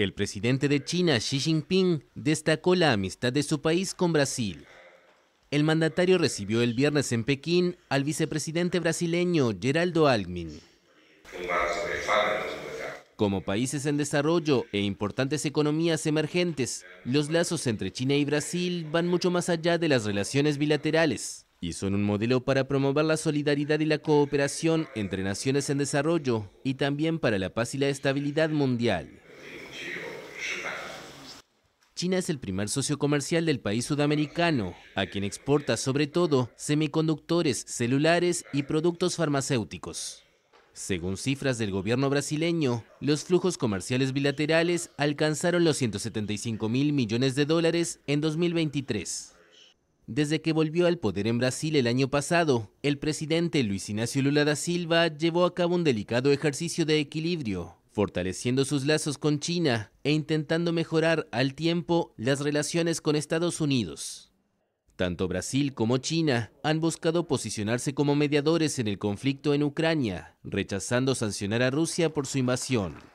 El presidente de China, Xi Jinping, destacó la amistad de su país con Brasil. El mandatario recibió el viernes en Pekín al vicepresidente brasileño Geraldo Alckmin. Como países en desarrollo e importantes economías emergentes, los lazos entre China y Brasil van mucho más allá de las relaciones bilaterales y son un modelo para promover la solidaridad y la cooperación entre naciones en desarrollo y también para la paz y la estabilidad mundial. China es el primer socio comercial del país sudamericano, a quien exporta sobre todo semiconductores, celulares y productos farmacéuticos. Según cifras del gobierno brasileño, los flujos comerciales bilaterales alcanzaron los 175 mil millones de dólares en 2023. Desde que volvió al poder en Brasil el año pasado, el presidente Luis Ignacio Lula da Silva llevó a cabo un delicado ejercicio de equilibrio fortaleciendo sus lazos con China e intentando mejorar al tiempo las relaciones con Estados Unidos. Tanto Brasil como China han buscado posicionarse como mediadores en el conflicto en Ucrania, rechazando sancionar a Rusia por su invasión.